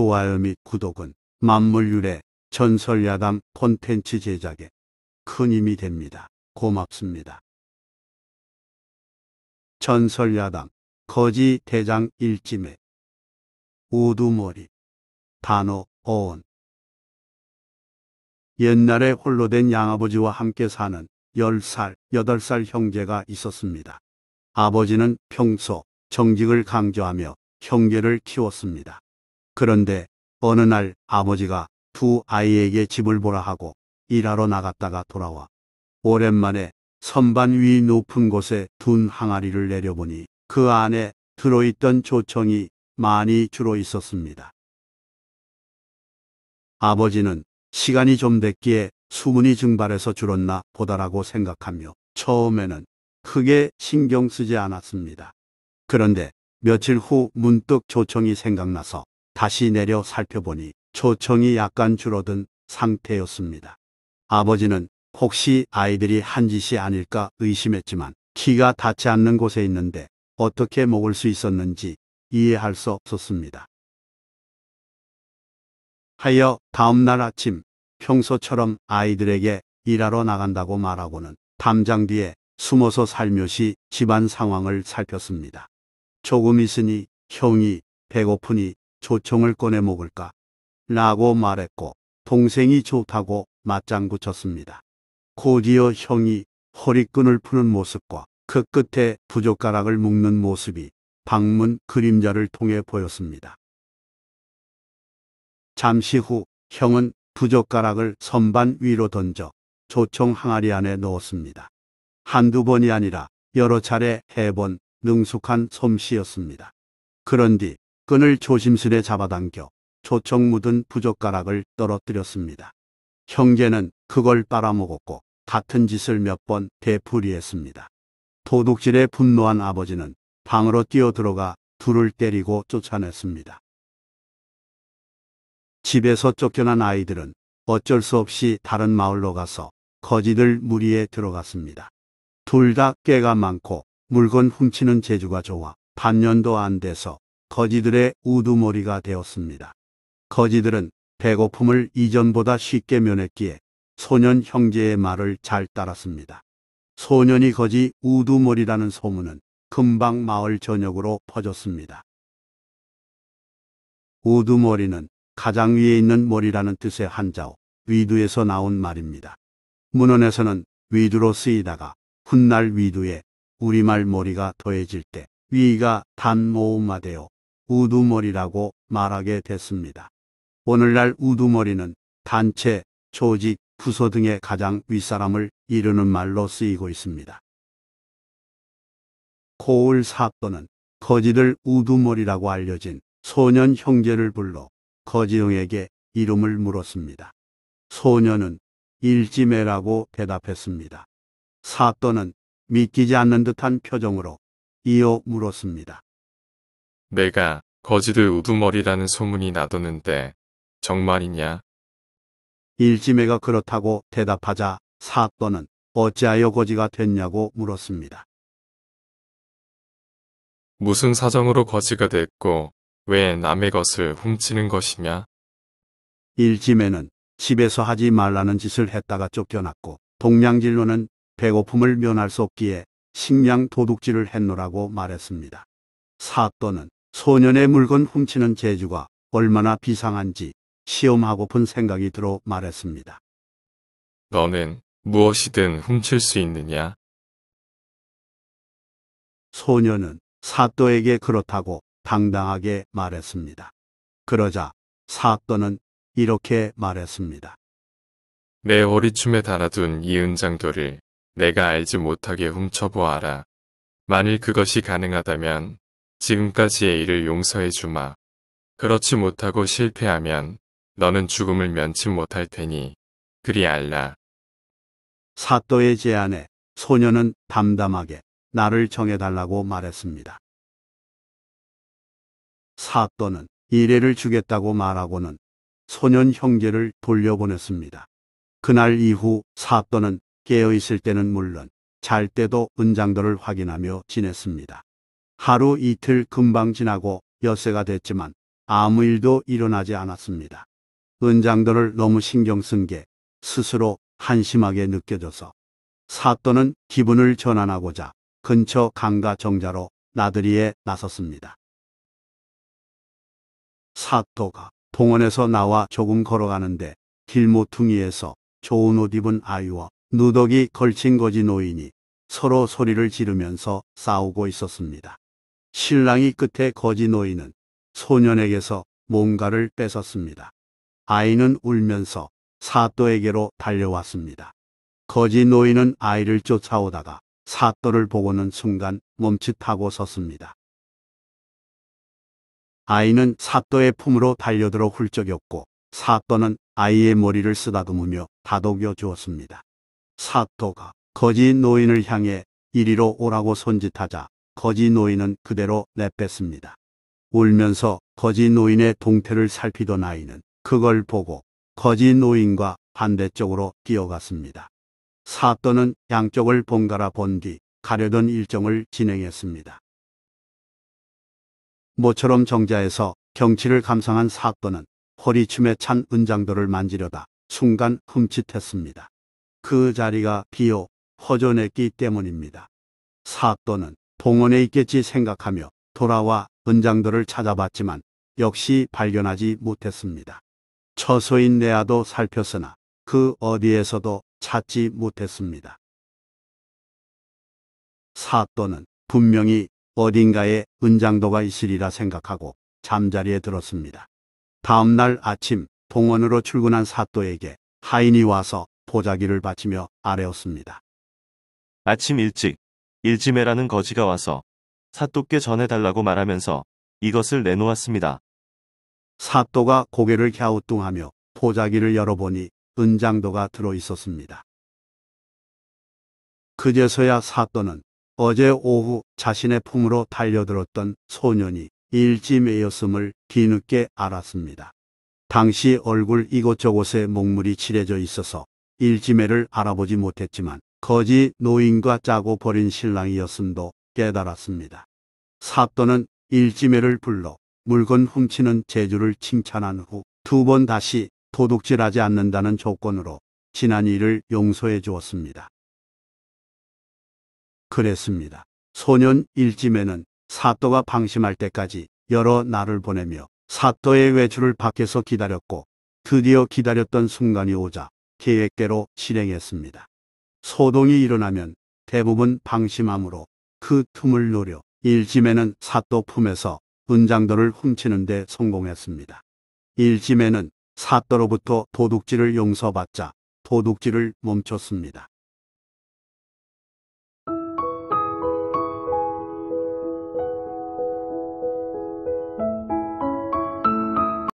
좋아요 및 구독은 만물 유래, 전설 야담 콘텐츠 제작에 큰 힘이 됩니다. 고맙습니다. 전설 야담 거지 대장 일지매 우두머리 단어 어원 옛날에 홀로 된 양아버지와 함께 사는 10살, 8살 형제가 있었습니다. 아버지는 평소 정직을 강조하며 형제를 키웠습니다. 그런데 어느 날 아버지가 두 아이에게 집을 보라 하고 일하러 나갔다가 돌아와 오랜만에 선반 위 높은 곳에 둔 항아리를 내려보니 그 안에 들어있던 조청이 많이 줄어 있었습니다. 아버지는 시간이 좀 됐기에 수문이 증발해서 줄었나 보다라고 생각하며 처음에는 크게 신경 쓰지 않았습니다. 그런데 며칠 후 문득 조청이 생각나서 다시 내려 살펴보니 초청이 약간 줄어든 상태였습니다. 아버지는 혹시 아이들이 한 짓이 아닐까 의심했지만 키가 닿지 않는 곳에 있는데 어떻게 먹을 수 있었는지 이해할 수 없었습니다. 하여 다음날 아침 평소처럼 아이들에게 일하러 나간다고 말하고는 담장 뒤에 숨어서 살며시 집안 상황을 살폈습니다. 조금 있으니 형이 배고프니 조총을 꺼내 먹을까? 라고 말했고 동생이 좋다고 맞장구 쳤습니다. 곧이어 형이 허리끈을 푸는 모습과 그 끝에 부젓가락을 묶는 모습이 방문 그림자를 통해 보였습니다. 잠시 후 형은 부젓가락을 선반 위로 던져 조총 항아리 안에 넣었습니다. 한두 번이 아니라 여러 차례 해본 능숙한 솜씨였습니다. 그런 뒤 끈을 조심스레 잡아당겨 초청 묻은 부젓가락을 떨어뜨렸습니다. 형제는 그걸 빨아먹었고 같은 짓을 몇 번 되풀이했습니다. 도둑질에 분노한 아버지는 방으로 뛰어들어가 둘을 때리고 쫓아냈습니다. 집에서 쫓겨난 아이들은 어쩔 수 없이 다른 마을로 가서 거지들 무리에 들어갔습니다. 둘다 깨가 많고 물건 훔치는 재주가 좋아 반년도 안 돼서 거지들의 우두머리가 되었습니다. 거지들은 배고픔을 이전보다 쉽게 면했기에 소년 형제의 말을 잘 따랐습니다. 소년이 거지 우두머리라는 소문은 금방 마을 전역으로 퍼졌습니다. 우두머리는 가장 위에 있는 머리라는 뜻의 한자어 위두에서 나온 말입니다. 문헌에서는 위두로 쓰이다가 훗날 위두에 우리말 머리가 더해질 때 위가 단모음화되어 우두머리라고 말하게 됐습니다. 오늘날 우두머리는 단체, 조직, 부서 등의 가장 윗사람을 이루는 말로 쓰이고 있습니다. 고을 사또는 거지들 우두머리라고 알려진 소년 형제를 불러 거지형에게 이름을 물었습니다. 소년은 일지매라고 대답했습니다. 사또는 믿기지 않는 듯한 표정으로 이어 물었습니다. 내가 거지들 우두머리라는 소문이 나도는데 정말이냐? 일지매가 그렇다고 대답하자 사또는 어찌하여 거지가 됐냐고 물었습니다. 무슨 사정으로 거지가 됐고 왜 남의 것을 훔치는 것이냐? 일지매는 집에서 하지 말라는 짓을 했다가 쫓겨났고 동양진로는 배고픔을 면할 수 없기에 식량 도둑질을 했노라고 말했습니다. 사또는 소년의 물건 훔치는 재주가 얼마나 비상한지 시험하고픈 생각이 들어 말했습니다. 너는 무엇이든 훔칠 수 있느냐? 소년은 사또에게 그렇다고 당당하게 말했습니다. 그러자 사또는 이렇게 말했습니다. 내 어리춤에 달아둔 이 은장도를 내가 알지 못하게 훔쳐보아라. 만일 그것이 가능하다면 지금까지의 일을 용서해 주마. 그렇지 못하고 실패하면 너는 죽음을 면치 못할 테니 그리 알라. 사또의 제안에 소녀는 담담하게 나를 정해달라고 말했습니다. 사또는 이래를 주겠다고 말하고는 소년 형제를 돌려보냈습니다. 그날 이후 사또는 깨어있을 때는 물론 잘 때도 은장도를 확인하며 지냈습니다. 하루 이틀 금방 지나고 엿새가 됐지만 아무 일도 일어나지 않았습니다. 은장도를 너무 신경 쓴 게 스스로 한심하게 느껴져서 사또는 기분을 전환하고자 근처 강가 정자로 나들이에 나섰습니다. 사또가 동원에서 나와 조금 걸어가는데 길모퉁이에서 좋은 옷 입은 아이와 누더기 걸친 거지 노인이 서로 소리를 지르면서 싸우고 있었습니다. 신랑이 끝에 거지 노인은 소년에게서 뭔가를 뺏었습니다. 아이는 울면서 사또에게로 달려왔습니다. 거지 노인은 아이를 쫓아오다가 사또를 보고는 순간 멈칫하고 섰습니다. 아이는 사또의 품으로 달려들어 훌쩍였고 사또는 아이의 머리를 쓰다듬으며 다독여 주었습니다. 사또가 거지 노인을 향해 이리로 오라고 손짓하자 거지 노인은 그대로 내뺐습니다. 울면서 거지 노인의 동태를 살피던 아이는 그걸 보고 거지 노인과 반대쪽으로 뛰어갔습니다. 사또는 양쪽을 번갈아 본 뒤 가려던 일정을 진행했습니다. 모처럼 정자에서 경치를 감상한 사또는 허리춤에 찬 은장도를 만지려다 순간 흠칫했습니다. 그 자리가 비어 허전했기 때문입니다. 사또는 동원에 있겠지 생각하며 돌아와 은장도를 찾아봤지만 역시 발견하지 못했습니다. 처소인 내아도 살폈으나 그 어디에서도 찾지 못했습니다. 사또는 분명히 어딘가에 은장도가 있으리라 생각하고 잠자리에 들었습니다. 다음 날 아침 동원으로 출근한 사또에게 하인이 와서 보자기를 바치며 아뢰었습니다. 아침 일찍 일지매라는 거지가 와서 사또께 전해달라고 말하면서 이것을 내놓았습니다. 사또가 고개를 갸우뚱하며 포자기를 열어보니 은장도가 들어있었습니다. 그제서야 사또는 어제 오후 자신의 품으로 달려들었던 소년이 일지매였음을 뒤늦게 알았습니다. 당시 얼굴 이곳저곳에 목물이 칠해져 있어서 일지매를 알아보지 못했지만 거지 노인과 짜고 버린 신랑이었음도 깨달았습니다. 사또는 일지매를 불러 물건 훔치는 재주를 칭찬한 후 두 번 다시 도둑질하지 않는다는 조건으로 지난 일을 용서해 주었습니다. 그랬습니다. 소년 일지매는 사또가 방심할 때까지 여러 날을 보내며 사또의 외출을 밖에서 기다렸고 드디어 기다렸던 순간이 오자 계획대로 실행했습니다. 소동이 일어나면 대부분 방심함으로 그 틈을 노려 일심에는 사또 품에서 은장도를 훔치는 데 성공했습니다. 일심에는 사또로부터 도둑질을 용서받자 도둑질을 멈췄습니다.